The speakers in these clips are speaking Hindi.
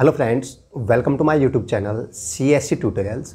hello friends welcome to my YouTube channel C S C tutorials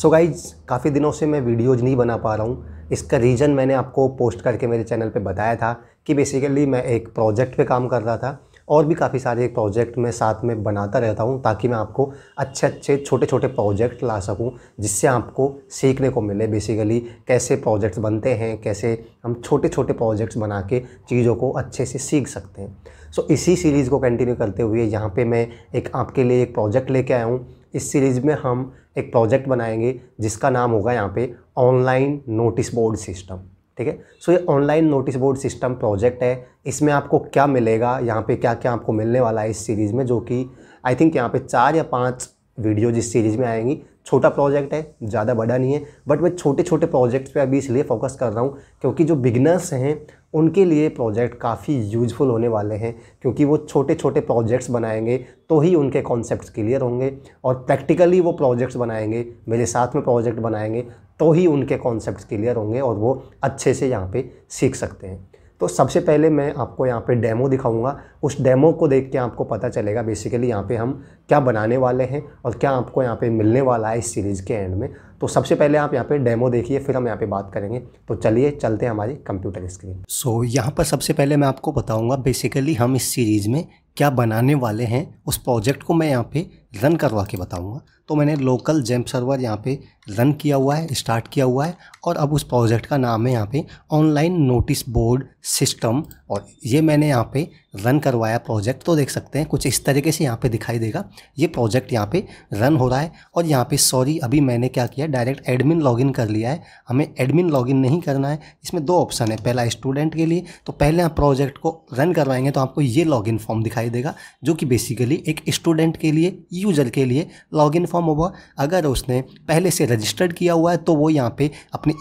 so guys काफ़ी दिनों से मैं वीडियोज नहीं बना पा रहा हूँ इसका रीज़न मैंने आपको पोस्ट करके मेरे चैनल पे बताया था कि बेसिकली मैं एक प्रोजेक्ट पे काम कर रहा था और भी काफ़ी सारे प्रोजेक्ट मैं साथ में बनाता रहता हूँ ताकि मैं आपको अच्छे अच्छे छोटे छोटे प्रोजेक्ट ला सकूँ जिससे आपको सीखने को मिले बेसिकली कैसे प्रोजेक्ट्स बनते हैं कैसे हम छोटे छोटे प्रोजेक्ट्स बना के चीज़ों को अच्छे से सीख सकते हैं सो so, इसी सीरीज़ को कंटिन्यू करते हुए यहाँ पर मैं एक आपके लिए एक प्रोजेक्ट लेके आया हूँ इस सीरीज़ में हम एक प्रोजेक्ट बनाएंगे जिसका नाम होगा यहाँ पे ऑनलाइन नोटिस बोर्ड सिस्टम ठीक है सो ये online notice board system project है इसमें आपको क्या मिलेगा यहाँ पे क्या क्या आपको मिलने वाला है इस सीरीज़ में जो कि आई थिंक यहाँ पे चार या पांच वीडियोज इस सीरीज़ में आएंगी छोटा प्रोजेक्ट है ज़्यादा बड़ा नहीं है बट मैं छोटे छोटे प्रोजेक्ट्स पे अभी इसलिए फोकस कर रहा हूँ क्योंकि जो बिगनर्स हैं उनके लिए प्रोजेक्ट काफ़ी यूजफुल होने वाले हैं क्योंकि वो छोटे छोटे प्रोजेक्ट्स बनाएंगे तो ही उनके कॉन्सेप्ट क्लियर होंगे और प्रैक्टिकली वो प्रोजेक्ट्स बनाएंगे मेरे साथ में प्रोजेक्ट बनाएंगे तो ही उनके कॉन्सेप्ट क्लियर होंगे और वो अच्छे से यहाँ पे सीख सकते हैं तो सबसे पहले मैं आपको यहाँ पे डेमो दिखाऊंगा उस डेमो को देख के आपको पता चलेगा बेसिकली यहाँ पे हम क्या बनाने वाले हैं और क्या आपको यहाँ पे मिलने वाला है इस सीरीज़ के एंड में तो सबसे पहले आप यहाँ पे डेमो देखिए फिर हम यहाँ पे बात करेंगे तो चलिए चलते हैं हमारी कंप्यूटर स्क्रीन सो so, यहाँ पर सबसे पहले मैं आपको बताऊँगा बेसिकली हम इस सीरीज़ में क्या बनाने वाले हैं उस प्रोजेक्ट को मैं यहाँ पे रन करवा के बताऊँगा तो मैंने लोकल जेम सर्वर यहाँ पे रन किया हुआ है स्टार्ट किया हुआ है और अब उस प्रोजेक्ट का नाम है यहाँ पे ऑनलाइन नोटिस बोर्ड सिस्टम और ये मैंने यहाँ पे रन करवाया प्रोजेक्ट तो देख सकते हैं कुछ इस तरीके से यहाँ पे दिखाई देगा ये प्रोजेक्ट यहाँ पे रन हो रहा है और यहाँ पे सॉरी अभी मैंने क्या किया डायरेक्ट एडमिन लॉगिन कर लिया है हमें एडमिन लॉगिन नहीं करना है इसमें दो ऑप्शन है पहला स्टूडेंट के लिए तो पहले आप प्रोजेक्ट को रन करवाएंगे तो आपको ये इन फॉर्म दिखाई देगा जो कि बेसिकली एक स्टूडेंट के लिए यूजर के लिए लॉगिन फॉर्म होगा अगर उसने पहले से रजिस्टर्ड किया हुआ है तो वो यहाँ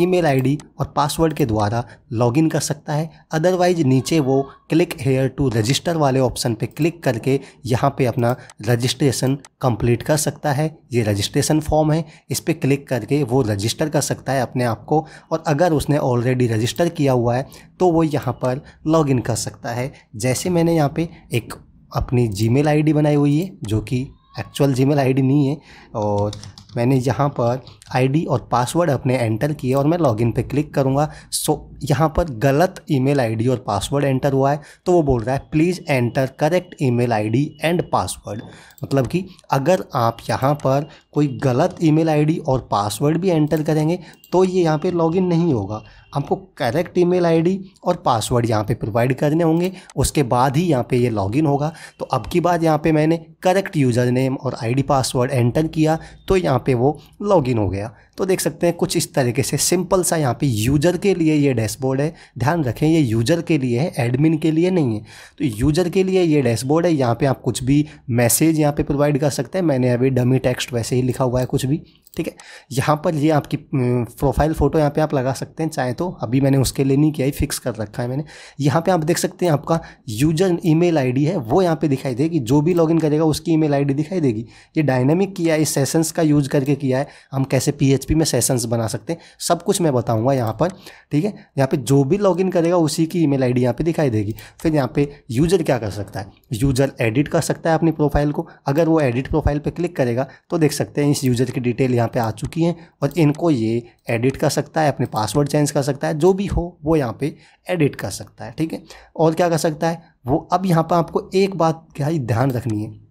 ई मेल आई डी और पासवर्ड के द्वारा लॉगिन कर सकता है अदरवाइज नीचे वो क्लिक हेयर टू रजिस्टर वाले ऑप्शन पे क्लिक करके यहाँ पे अपना रजिस्ट्रेशन कंप्लीट कर सकता है ये रजिस्ट्रेशन फॉर्म है इस पर क्लिक करके वो रजिस्टर कर सकता है अपने आप को और अगर उसने ऑलरेडी रजिस्टर किया हुआ है तो वो यहाँ पर लॉगिन कर सकता है जैसे मैंने यहाँ पर एक अपनी आई डी बनाई हुई है जो कि एक्चुअल आई डी नहीं है और मैंने यहाँ पर आईडी और पासवर्ड अपने एंटर किए और मैं लॉगिन पे क्लिक करूँगा सो यहाँ पर गलत ईमेल आईडी और पासवर्ड एंटर हुआ है तो वो बोल रहा है please enter correct email ID and password मतलब कि अगर आप यहाँ पर कोई गलत ईमेल आईडी और पासवर्ड भी एंटर करेंगे तो ये यहाँ पे लॉगिन नहीं होगा आपको करेक्ट ईमेल आईडी और पासवर्ड यहाँ पे प्रोवाइड करने होंगे उसके बाद ही यहाँ पे ये लॉगिन होगा तो अब की बात यहाँ पे मैंने करेक्ट यूज़र नेम और आईडी पासवर्ड एंटर किया तो यहाँ पे वो लॉगिन हो गया പറയാം तो देख सकते हैं कुछ इस तरीके से सिंपल सा यहाँ पे यूजर के लिए ये डैशबोर्ड है ध्यान रखें ये यूजर के लिए है एडमिन के लिए नहीं है तो यूजर के लिए ये डैशबोर्ड है यहाँ पे आप कुछ भी मैसेज यहाँ पे प्रोवाइड कर सकते हैं मैंने अभी डमी टेक्स्ट वैसे ही लिखा हुआ है कुछ भी ठीक है यहाँ पर ये आपकी प्रोफाइल फ़ोटो यहाँ पे आप लगा सकते हैं चाहे तो अभी मैंने उसके लिए नहीं किया ही फिक्स कर रखा है मैंने यहाँ पे आप देख सकते हैं आपका यूजर ईमेल आईडी है वो यहाँ पे दिखाई देगी जो भी लॉगिन करेगा उसकी ईमेल आईडी दिखाई देगी ये डायनेमिक किया है इस सेशंस का यूज करके किया है हम कैसे पी पी में सेशंस बना सकते हैं सब कुछ मैं बताऊंगा यहाँ पर ठीक है यहाँ पे जो भी लॉगिन करेगा उसी की ईमेल आईडी यहाँ पे दिखाई देगी फिर यहाँ पे यूजर क्या कर सकता है यूजर एडिट कर सकता है अपनी प्रोफाइल को अगर वो एडिट प्रोफाइल पर क्लिक करेगा तो देख सकते हैं इस यूजर की डिटेल यहाँ पर आ चुकी है और इनको ये एडिट कर सकता है अपने पासवर्ड चेंज कर सकता है जो भी हो वो यहाँ पर एडिट कर सकता है ठीक है और क्या कर सकता है वो अब यहाँ पर आपको एक बात क्या ध्यान रखनी है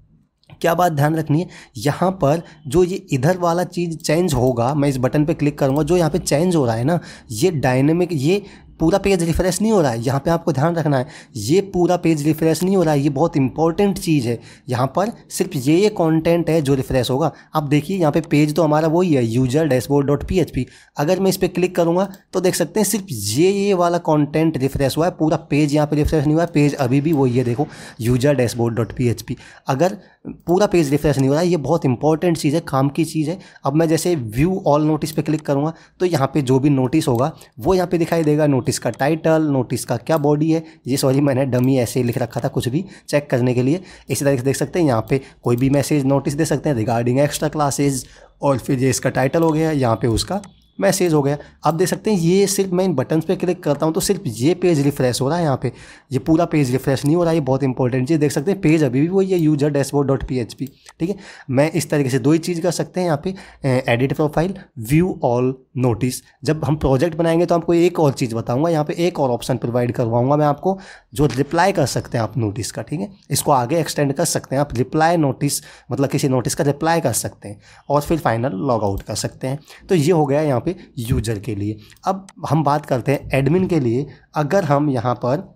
क्या बात ध्यान रखनी है यहाँ पर जो ये इधर वाला चीज़ चेंज होगा मैं इस बटन पर क्लिक करूँगा जो यहाँ पर चेंज हो रहा है ना ये डायनेमिक ये पूरा पेज रिफ्रेश नहीं हो रहा है यहाँ पे आपको ध्यान रखना है ये पूरा पेज रिफ्रेश नहीं हो रहा है ये बहुत इंपॉर्टेंट चीज़ है यहाँ पर सिर्फ ये ये कॉन्टेंट है जो रिफ्रेश होगा अब देखिए यहाँ पे पेज तो हमारा वही है user dashboard dot P H P अगर मैं इस पर क्लिक करूँगा तो देख सकते हैं सिर्फ ये ये वाला कॉन्टेंट रिफ्रेश हुआ है पूरा पेज यहाँ पर रिफ्रेश नहीं हुआ है पेज अभी भी वही है देखो user dashboard dot P H P अगर पूरा पेज रिफ्रेश नहीं हो रहा है ये बहुत इंपॉर्टेंट चीज़ है काम की चीज़ है अब मैं जैसे व्यू ऑल नोटिस पर क्लिक करूँगा तो यहाँ पर जो भी नोटिस होगा वो यहाँ पर दिखाई देगा नोटिस नोटिस का टाइटल नोटिस का क्या बॉडी है ये सॉरी मैंने डमी ऐसे लिख रखा था कुछ भी चेक करने के लिए इसी तरीके से देख सकते हैं यहाँ पे कोई भी मैसेज नोटिस दे सकते हैं रिगार्डिंग एक्स्ट्रा क्लासेज और फिर ये इसका टाइटल हो गया यहाँ पे उसका मैसेज हो गया आप देख सकते हैं ये सिर्फ मैं इन बटन्स पे क्लिक करता हूँ तो सिर्फ ये पेज रिफ्रेश हो रहा है यहाँ पे ये पूरा पेज रिफ्रेश नहीं हो रहा है ये बहुत इंपॉर्टेंट चीज़ देख सकते हैं पेज अभी भी वही है user dashboard dot P H P ठीक है मैं इस तरीके से दो ही चीज़ कर सकते हैं यहाँ पे edit profile view all notice जब हम प्रोजेक्ट बनाएंगे तो आपको एक और चीज़ बताऊँगा यहाँ पर एक और ऑप्शन प्रोवाइड करवाऊँगा मैं आपको जो रिप्लाई कर सकते हैं आप नोटिस का ठीक है इसको आगे एक्सटेंड कर सकते हैं आप रिप्लाई नोटिस मतलब किसी नोटिस का रिप्लाई कर सकते हैं और फिर फाइनल लॉग आउट कर सकते हैं तो ये हो गया यहाँ पर पे यूजर के लिए अब हम बात करते हैं एडमिन के लिए अगर हम यहाँ पर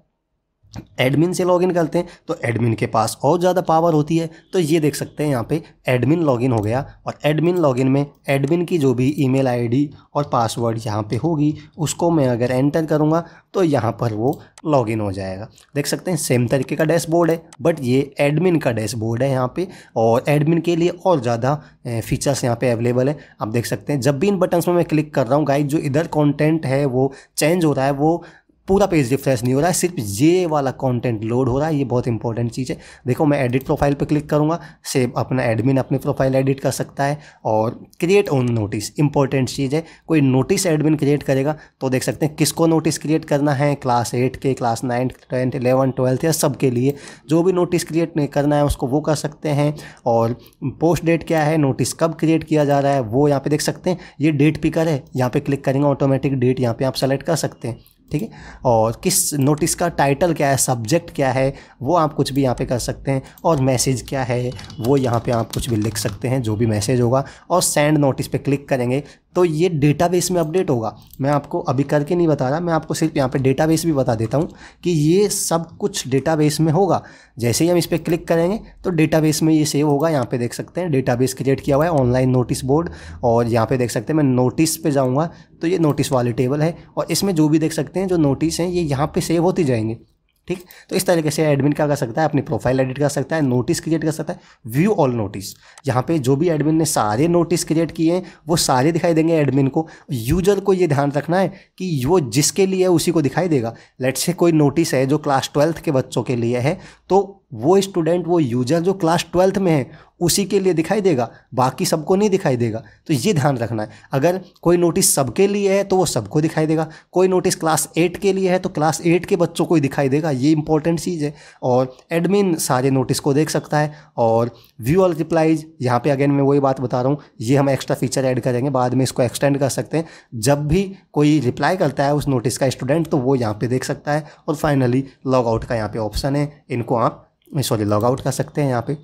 एडमिन से लॉगिन करते हैं तो एडमिन के पास और ज़्यादा पावर होती है तो ये देख सकते हैं यहाँ पे एडमिन लॉगिन हो गया और एडमिन लॉगिन में एडमिन की जो भी ईमेल आईडी और पासवर्ड यहाँ पे होगी उसको मैं अगर एंटर करूँगा तो यहाँ पर वो लॉगिन हो जाएगा देख सकते हैं सेम तरीके का डैशबोर्ड है बट ये एडमिन का डैशबोर्ड है यहाँ पे और एडमिन के लिए और ज़्यादा फीचर्स यहाँ पे अवेलेबल है आप देख सकते हैं जब भी इन बटन्स में मैं क्लिक कर रहा हूँ गाइड जो इधर कंटेंट है वो चेंज हो रहा है वो पूरा पेज रिफ्रेश नहीं हो रहा है सिर्फ ये वाला कंटेंट लोड हो रहा है ये बहुत इंपॉर्टेंट चीज़ है देखो मैं एडिट प्रोफाइल पे क्लिक करूँगा सेव अपना एडमिन अपनी प्रोफाइल एडिट कर सकता है और क्रिएट ऑन नोटिस इंपॉर्टेंट चीज़ है कोई नोटिस एडमिन क्रिएट करेगा तो देख सकते हैं किसको नोटिस क्रिएट करना है क्लास एट के class nine tenth eleven twelfth या सब के लिए जो भी नोटिस क्रिएट करना है उसको वो कर सकते हैं और पोस्ट डेट क्या है नोटिस कब क्रिएट किया जा रहा है वो यहाँ पर देख सकते हैं ये डेट पिकर है यहाँ पर क्लिक करेंगे ऑटोमेटिक डेट यहाँ पर आप सेलेक्ट कर सकते हैं ठीक है और किस नोटिस का टाइटल क्या है सब्जेक्ट क्या है वो आप कुछ भी यहाँ पे कर सकते हैं और मैसेज क्या है वो यहाँ पे आप कुछ भी लिख सकते हैं जो भी मैसेज होगा और सेंड नोटिस पे क्लिक करेंगे तो ये डेटाबेस में अपडेट होगा मैं आपको अभी करके नहीं बता रहा मैं आपको सिर्फ यहाँ पे डेटाबेस भी बता देता हूँ कि ये सब कुछ डेटाबेस में होगा जैसे ही हम इस पर क्लिक करेंगे तो डेटाबेस में ये सेव होगा यहाँ पे देख सकते हैं डेटाबेस क्रिएट किया हुआ है ऑनलाइन नोटिस बोर्ड और यहाँ पे देख सकते हैं मैं नोटिस पे जाऊँगा तो ये नोटिस वाले टेबल है और इसमें जो भी देख सकते हैं जो नोटिस हैं ये यहाँ पर सेव होती जाएंगे ठीक तो इस तरीके से एडमिन क्या कर सकता है अपनी प्रोफाइल एडिट कर सकता है नोटिस क्रिएट कर सकता है व्यू ऑल नोटिस यहाँ पे जो भी एडमिन ने सारे नोटिस क्रिएट किए हैं वो सारे दिखाई देंगे एडमिन को यूजर को ये ध्यान रखना है कि वो जिसके लिए है उसी को दिखाई देगा लेट से कोई नोटिस है जो क्लास ट्वेल्थ के बच्चों के लिए है तो वो स्टूडेंट वो यूजर जो क्लास ट्वेल्थ में है उसी के लिए दिखाई देगा बाकी सबको नहीं दिखाई देगा तो ये ध्यान रखना है अगर कोई नोटिस सबके लिए है तो वो सबको दिखाई देगा कोई नोटिस क्लास एट के लिए है तो क्लास एट के बच्चों को ही दिखाई देगा ये इंपॉर्टेंट चीज़ है और एडमिन सारे नोटिस को देख सकता है और व्यू ऑल रिप्लाईज यहाँ पे अगेन मैं वही बात बता रहा हूँ ये हम एक्स्ट्रा फीचर ऐड करेंगे बाद में इसको एक्सटेंड कर सकते हैं जब भी कोई रिप्लाई करता है उस नोटिस का स्टूडेंट तो वो यहाँ पर देख सकता है और फाइनली लॉग आउट का यहाँ पर ऑप्शन है इनको आप सॉरी लॉग आउट कर सकते हैं यहाँ पे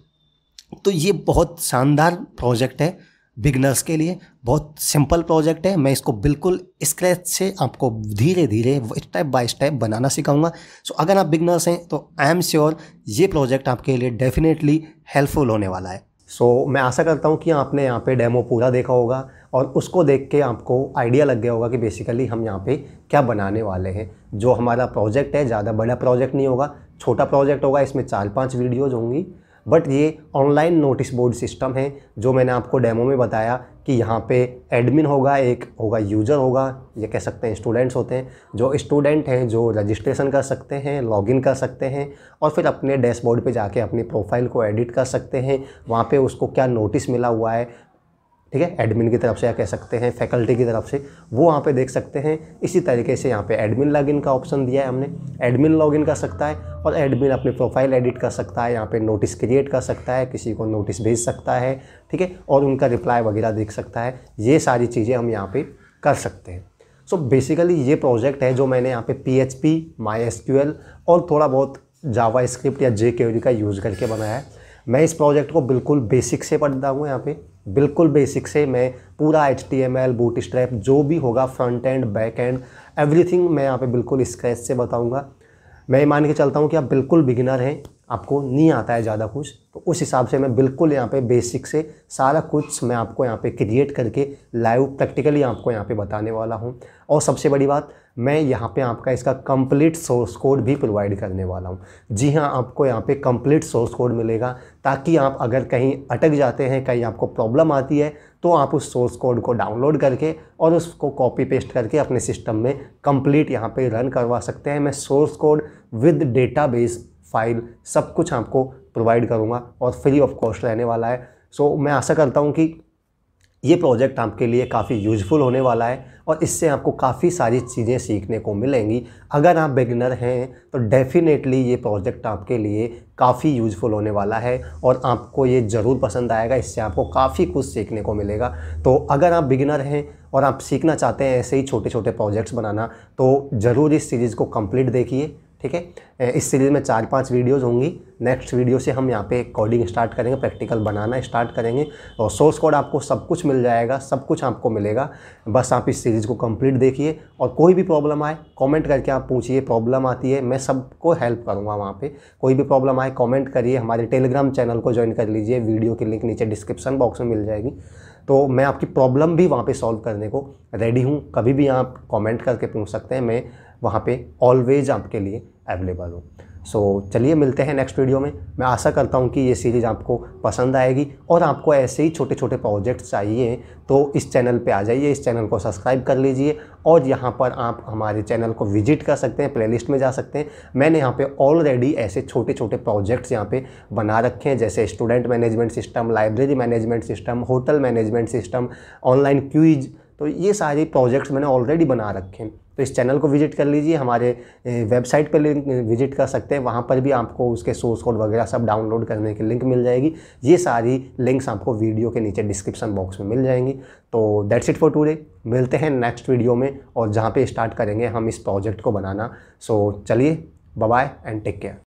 तो ये बहुत शानदार प्रोजेक्ट है बिगनर्स के लिए बहुत सिंपल प्रोजेक्ट है मैं इसको बिल्कुल स्क्रैच से आपको धीरे धीरे स्टेप बाय स्टेप बनाना सिखाऊंगा सो अगर आप बिगनर्स हैं तो आई एम श्योर ये प्रोजेक्ट आपके लिए डेफिनेटली हेल्पफुल होने वाला है सो so, मैं आशा करता हूँ कि आपने यहाँ पे डेमो पूरा देखा होगा और उसको देख के आपको आइडिया लग गया होगा कि बेसिकली हम यहाँ पे क्या बनाने वाले हैं जो हमारा प्रोजेक्ट है ज़्यादा बड़ा प्रोजेक्ट नहीं होगा छोटा प्रोजेक्ट होगा इसमें चार पाँच वीडियोज़ होंगी बट ये ऑनलाइन नोटिस बोर्ड सिस्टम है जो मैंने आपको डेमो में बताया कि यहाँ पे एडमिन होगा एक होगा यूज़र होगा ये कह सकते हैं स्टूडेंट्स होते हैं जो स्टूडेंट हैं जो रजिस्ट्रेशन कर सकते हैं लॉगिन कर सकते हैं और फिर अपने डैशबोर्ड पे जाके अपनी प्रोफाइल को एडिट कर सकते हैं वहाँ पे उसको क्या नोटिस मिला हुआ है ठीक है एडमिन की तरफ से या कह सकते हैं फैकल्टी की तरफ से वो वहाँ पे देख सकते हैं इसी तरीके से यहाँ पे एडमिन लॉगिन का ऑप्शन दिया है हमने एडमिन लॉगिन कर सकता है और एडमिन अपनी प्रोफाइल एडिट कर सकता है यहाँ पे नोटिस क्रिएट कर सकता है किसी को नोटिस भेज सकता है ठीक है और उनका रिप्लाई वगैरह देख सकता है ये सारी चीज़ें हम यहाँ पर कर सकते हैं सो so बेसिकली ये प्रोजेक्ट है जो मैंने यहाँ पे P H P my S Q L और थोड़ा बहुत जावा स्क्रिप्ट या जे का यूज़ करके बनाया है मैं इस प्रोजेक्ट को बिल्कुल बेसिक से पढ़ता हूँ यहाँ पे बिल्कुल बेसिक से मैं पूरा H T M L bootstrap जो भी होगा front end back end everything मैं यहाँ पे बिल्कुल स्क्रैच से बताऊँगा मैं मान के चलता हूँ कि आप बिल्कुल बिगिनर हैं आपको नहीं आता है ज़्यादा कुछ तो उस हिसाब से मैं बिल्कुल यहाँ पे बेसिक से सारा कुछ मैं आपको यहाँ पे क्रिएट करके लाइव प्रैक्टिकली आपको यहाँ पे बताने वाला हूँ और सबसे बड़ी बात मैं यहाँ पे आपका इसका कंप्लीट सोर्स कोड भी प्रोवाइड करने वाला हूँ जी हाँ आपको यहाँ पे कंप्लीट सोर्स कोड मिलेगा ताकि आप अगर कहीं अटक जाते हैं कहीं आपको प्रॉब्लम आती है तो आप उस सोर्स कोड को डाउनलोड करके और उसको कॉपी पेस्ट करके अपने सिस्टम में कंप्लीट यहाँ पे रन करवा सकते हैं मैं source code with database file सब कुछ आपको प्रोवाइड करूँगा और फ्री ऑफ कॉस्ट रहने वाला है सो मैं आशा करता हूँ कि ये प्रोजेक्ट आपके लिए काफ़ी यूजफुल होने वाला है और इससे आपको काफ़ी सारी चीज़ें सीखने को मिलेंगी अगर आप बिगिनर हैं तो डेफ़िनेटली ये प्रोजेक्ट आपके लिए काफ़ी यूजफुल होने वाला है और आपको ये ज़रूर पसंद आएगा इससे आपको काफ़ी कुछ सीखने को मिलेगा तो अगर आप बिगिनर हैं और आप सीखना चाहते हैं ऐसे ही छोटे छोटे प्रोजेक्ट्स बनाना तो ज़रूर इस सीरीज़ को कम्प्लीट देखिए ठीक है इस सीरीज़ में चार पांच वीडियोस होंगी नेक्स्ट वीडियो से हम यहाँ पे कोडिंग स्टार्ट करेंगे प्रैक्टिकल बनाना स्टार्ट करेंगे और सोर्स कोड आपको सब कुछ मिल जाएगा सब कुछ आपको मिलेगा बस आप इस सीरीज़ को कंप्लीट देखिए और कोई भी प्रॉब्लम आए कमेंट करके आप पूछिए प्रॉब्लम आती है मैं सबको हेल्प करूँगा वहाँ पर कोई भी प्रॉब्लम आए कॉमेंट करिए हमारे टेलीग्राम चैनल को ज्वाइन कर लीजिए वीडियो की लिंक नीचे डिस्क्रिप्सन बॉक्स में मिल जाएगी तो मैं आपकी प्रॉब्लम भी वहाँ पर सॉल्व करने को रेडी हूँ कभी भी आप कॉमेंट करके पूछ सकते हैं मैं वहाँ पे ऑलवेज आपके लिए अवेलेबल हो सो so, चलिए मिलते हैं नेक्स्ट वीडियो में मैं आशा करता हूँ कि ये सीरीज़ आपको पसंद आएगी और आपको ऐसे ही छोटे छोटे प्रोजेक्ट्स चाहिए तो इस चैनल पे आ जाइए इस चैनल को सब्सक्राइब कर लीजिए और यहाँ पर आप हमारे चैनल को विजिट कर सकते हैं प्लेलिस्ट में जा सकते हैं मैंने यहाँ पे ऑलरेडी ऐसे छोटे छोटे प्रोजेक्ट्स यहाँ पे बना रखे हैं जैसे student management system library management system hotel management system online quiz तो ये सारे प्रोजेक्ट्स मैंने ऑलरेडी बना रखे हैं तो इस चैनल को विजिट कर लीजिए हमारे वेबसाइट पर लिंक विजिट कर सकते हैं वहाँ पर भी आपको उसके सोर्स कोड वगैरह सब डाउनलोड करने की लिंक मिल जाएगी ये सारी लिंक्स आपको वीडियो के नीचे डिस्क्रिप्शन बॉक्स में मिल जाएंगी तो दैट्स इट फॉर टुडे मिलते हैं नेक्स्ट वीडियो में और जहाँ पर स्टार्ट करेंगे हम इस प्रोजेक्ट को बनाना सो चलिए बाय एंड टेक केयर